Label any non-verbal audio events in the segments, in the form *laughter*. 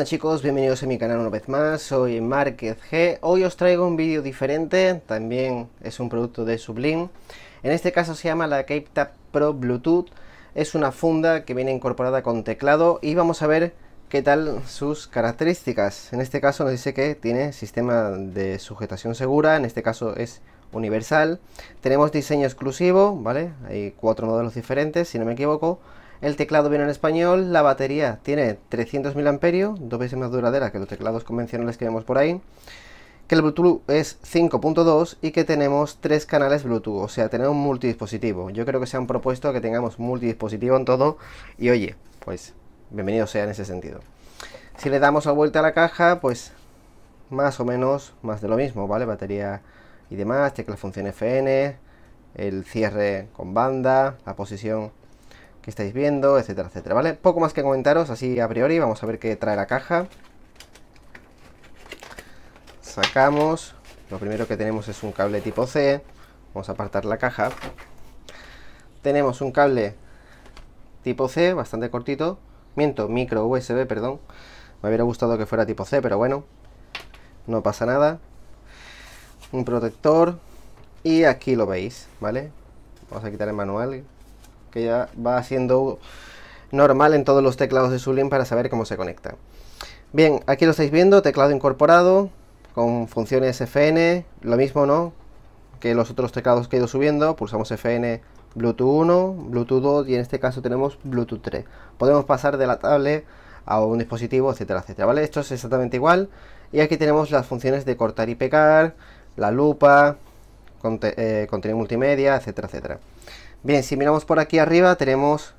Hola chicos, bienvenidos a mi canal una vez más, soy Márquez G. Hoy os traigo un vídeo diferente, también es un producto de Sublime. En este caso se llama la Cape Pro Bluetooth. Es una funda que viene incorporada con teclado y vamos a ver qué tal sus características. En este caso nos dice que tiene sistema de sujetación segura, en este caso es universal. Tenemos diseño exclusivo, ¿vale? Hay cuatro modelos diferentes, si no me equivoco. El teclado viene en español, la batería tiene 300 mAh, dos veces más duradera que los teclados convencionales que vemos por ahí. Que el Bluetooth es 5.2 y que tenemos tres canales Bluetooth, o sea, tenemos multidispositivo. Yo creo que se han propuesto que tengamos multidispositivo en todo y oye, pues bienvenido sea en ese sentido. Si le damos a vuelta a la caja, pues más o menos más de lo mismo, ¿vale? Batería y demás, tecla función FN, el cierre con banda, la posición que estáis viendo, etcétera, etcétera, ¿vale? Poco más que comentaros, así a priori, vamos a ver qué trae la caja. Sacamos, lo primero que tenemos es un cable tipo C, vamos a apartar la caja. Tenemos un cable tipo C, bastante cortito, miento, micro USB, perdón. Me hubiera gustado que fuera tipo C, pero bueno, no pasa nada. Un protector y aquí lo veis, ¿vale? Vamos a quitar el manual que ya va siendo normal en todos los teclados de Sublime para saber cómo se conecta. Bien, aquí lo estáis viendo, teclado incorporado con funciones FN, lo mismo, ¿no? Que los otros teclados que he ido subiendo, pulsamos FN Bluetooth 1, Bluetooth 2 y en este caso tenemos Bluetooth 3. Podemos pasar de la tablet a un dispositivo, etcétera, etcétera, ¿vale? Esto es exactamente igual y aquí tenemos las funciones de cortar y pegar, la lupa, eh, contenido multimedia, etcétera, etcétera. Bien, si miramos por aquí arriba tenemos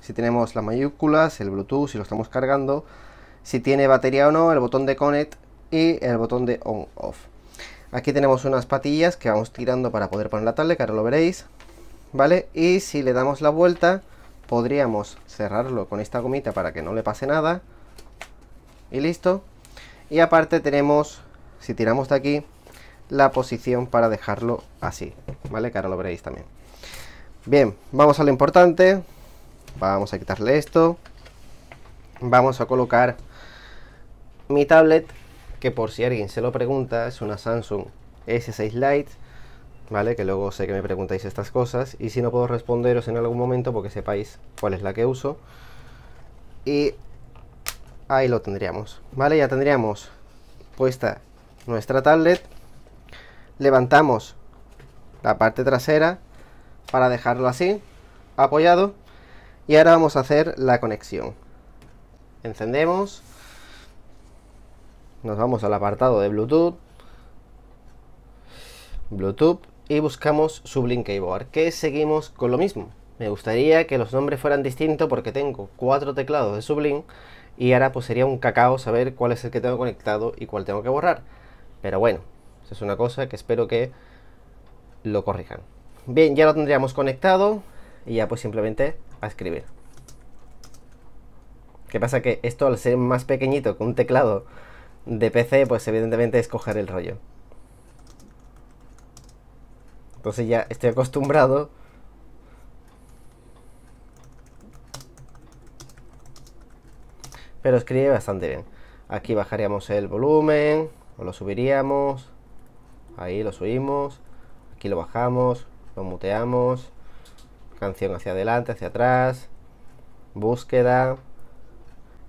si tenemos las mayúsculas, el Bluetooth, si lo estamos cargando, si tiene batería o no, el botón de connect y el botón de on off. Aquí tenemos unas patillas que vamos tirando para poder poner la tablet, que ahora lo veréis, ¿vale? Y si le damos la vuelta, podríamos cerrarlo con esta gomita para que no le pase nada. Y listo. Y aparte tenemos, si tiramos de aquí, la posición para dejarlo así, ¿vale? Que ahora lo veréis también. Bien, vamos a lo importante. Vamos a quitarle esto. Vamos a colocar mi tablet, que por si alguien se lo pregunta, es una Samsung S6 Lite. ¿Vale? Que luego sé que me preguntáis estas cosas. Y si no puedo responderos en algún momento, porque sepáis cuál es la que uso. Y ahí lo tendríamos. ¿Vale? Ya tendríamos puesta nuestra tablet. Levantamos la parte trasera para dejarlo así, apoyado. Y ahora vamos a hacer la conexión. Encendemos. Nos vamos al apartado de Bluetooth. Bluetooth. Y buscamos Sublink Keyboard, que seguimos con lo mismo. Me gustaría que los nombres fueran distintos porque tengo cuatro teclados de Sublink y ahora pues sería un cacao saber cuál es el que tengo conectado y cuál tengo que borrar. Pero bueno, es una cosa que espero que lo corrijan. Bien, ya lo tendríamos conectado y ya pues simplemente a escribir. ¿Qué pasa? Que esto al ser más pequeñito que un teclado de PC, pues evidentemente es coger el rollo. Entonces ya estoy acostumbrado pero escribe bastante bien. Aquí bajaríamos el volumen, o lo subiríamos, ahí lo subimos, aquí lo bajamos, lo muteamos, canción hacia adelante, hacia atrás, búsqueda,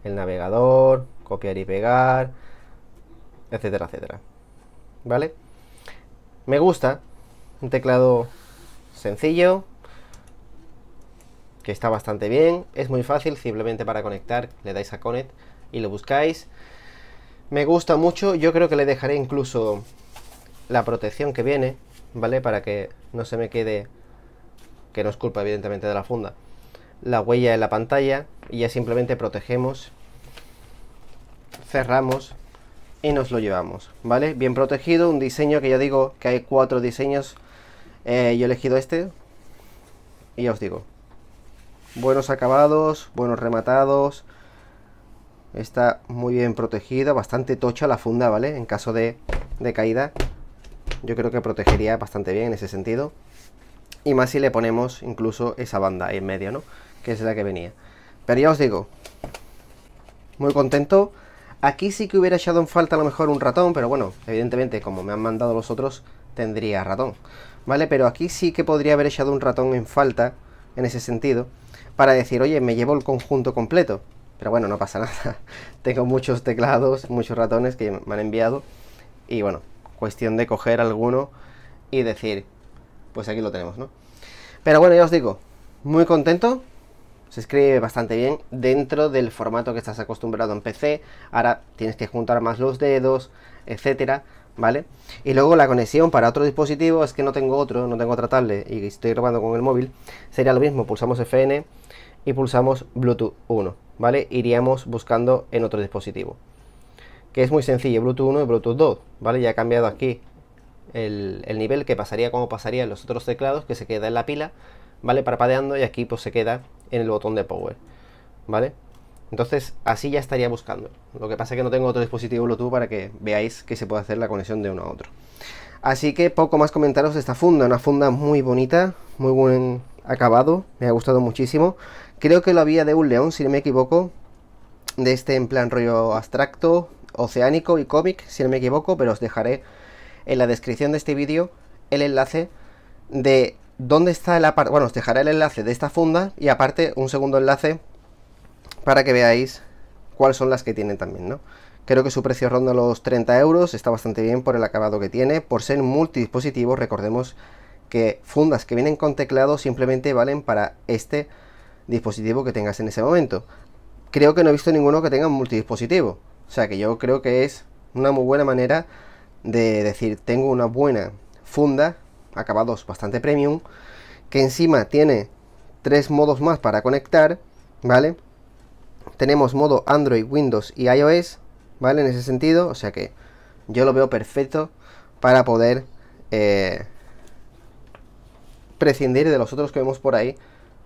el navegador, copiar y pegar, etcétera, etcétera. ¿Vale? Me gusta, un teclado sencillo, que está bastante bien, es muy fácil, simplemente para conectar le dais a connect y lo buscáis. Me gusta mucho, yo creo que le dejaré incluso la protección que viene, ¿vale? Para que no se me quede, que no es culpa evidentemente de la funda, la huella en la pantalla y ya simplemente protegemos, cerramos y nos lo llevamos, ¿vale? Bien protegido, un diseño que ya digo que hay cuatro diseños, eh, yo he elegido este y ya os digo, buenos acabados, buenos rematados, está muy bien protegida, bastante tocha la funda, ¿vale? En caso de, de caída yo creo que protegería bastante bien en ese sentido. Y más si le ponemos incluso esa banda en medio, ¿no? Que es la que venía. Pero ya os digo, muy contento. Aquí sí que hubiera echado en falta a lo mejor un ratón, pero bueno, evidentemente como me han mandado los otros, tendría ratón. ¿Vale? Pero aquí sí que podría haber echado un ratón en falta, en ese sentido, para decir, oye, me llevo el conjunto completo. Pero bueno, no pasa *laughs* nada. Tengo muchos teclados, muchos ratones que me han enviado. Y bueno, cuestión de coger alguno y decir, pues aquí lo tenemos, ¿no? Pero bueno, ya os digo, muy contento. Se escribe bastante bien dentro del formato que estás acostumbrado en PC. Ahora tienes que juntar más los dedos, etcétera, ¿vale? Y luego la conexión para otro dispositivo, es que no tengo otro, no tengo otra tablet y estoy grabando con el móvil, sería lo mismo, pulsamos FN y pulsamos Bluetooth 1, ¿vale? Iríamos buscando en otro dispositivo que es muy sencillo, Bluetooth 1 y Bluetooth 2, ¿vale? Ya ha cambiado aquí el, nivel que pasaría como pasaría en los otros teclados, que se queda en la pila, ¿vale? Parpadeando y aquí pues se queda en el botón de power, ¿vale? Entonces así ya estaría buscando. Lo que pasa es que no tengo otro dispositivo Bluetooth para que veáis que se puede hacer la conexión de uno a otro. Así que poco más comentaros de esta funda, una funda muy bonita, muy buen acabado, me ha gustado muchísimo. Creo que lo había de un león, si no me equivoco, de este en plan rollo abstracto, oceánico y cómic, si no me equivoco, pero os dejaré en la descripción de este vídeo el enlace de dónde está la parte Bueno, os dejaré el enlace de esta funda y aparte un segundo enlace para que veáis cuáles son las que tienen también, ¿no? Creo que su precio ronda los 30 euros, está bastante bien por el acabado que tiene. Por ser multidispositivo, recordemos que fundas que vienen con teclado simplemente valen para este dispositivo que tengas en ese momento. Creo que no he visto ninguno que tenga un multidispositivo. O sea que yo creo que es una muy buena manera de decir, tengo una buena funda, acabados bastante premium, que encima tiene tres modos más para conectar, ¿vale? Tenemos modo Android, Windows y iOS, ¿vale? En ese sentido, o sea que yo lo veo perfecto para poder eh, prescindir de los otros que vemos por ahí.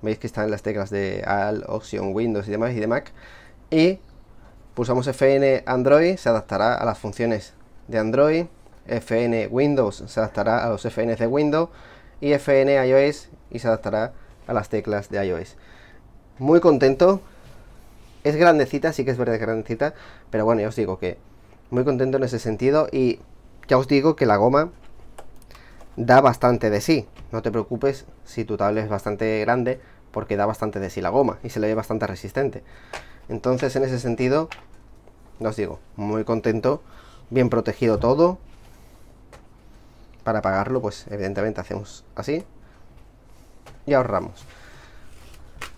Veis que están las teclas de Al, Option, Windows y demás y de Mac. Y Pulsamos Fn Android, se adaptará a las funciones de Android. Fn Windows se adaptará a los Fns de Windows. Y Fn iOS y se adaptará a las teclas de iOS. Muy contento. Es grandecita, sí que es verdad que es grandecita. Pero bueno, ya os digo que muy contento en ese sentido. Y ya os digo que la goma da bastante de sí. No te preocupes si tu tablet es bastante grande, porque da bastante de sí la goma y se le ve bastante resistente. Entonces, en ese sentido, os digo, muy contento, bien protegido todo. Para pagarlo, pues evidentemente hacemos así y ahorramos.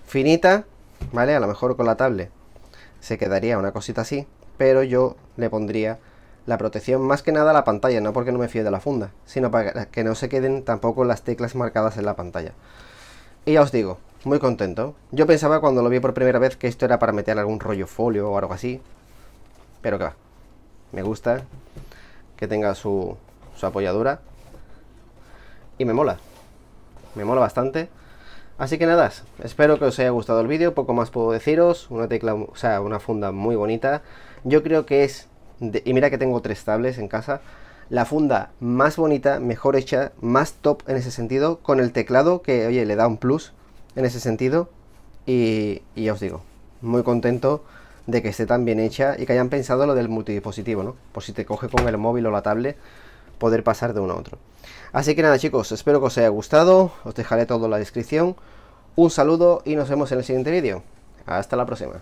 Finita, ¿vale? A lo mejor con la tablet se quedaría una cosita así, pero yo le pondría la protección más que nada a la pantalla, no porque no me fíe de la funda, sino para que no se queden tampoco las teclas marcadas en la pantalla. Y ya os digo, muy contento. Yo pensaba cuando lo vi por primera vez que esto era para meter algún rollo folio o algo así. Pero que va. Me gusta que tenga su, apoyadura. Y me mola. Me mola bastante. Así que nada, espero que os haya gustado el vídeo, poco más puedo deciros, una tecla, o sea, una funda muy bonita. Yo creo que es, y mira que tengo tres tablets en casa, la funda más bonita, mejor hecha, más top en ese sentido, con el teclado que, oye, le da un plus, en ese sentido. Y, ya os digo, muy contento de que esté tan bien hecha y que hayan pensado lo del multidispositivo, ¿no? Por si te coge con el móvil o la tablet, poder pasar de uno a otro. Así que nada chicos, espero que os haya gustado, os dejaré todo en la descripción. Un saludo y nos vemos en el siguiente vídeo. Hasta la próxima.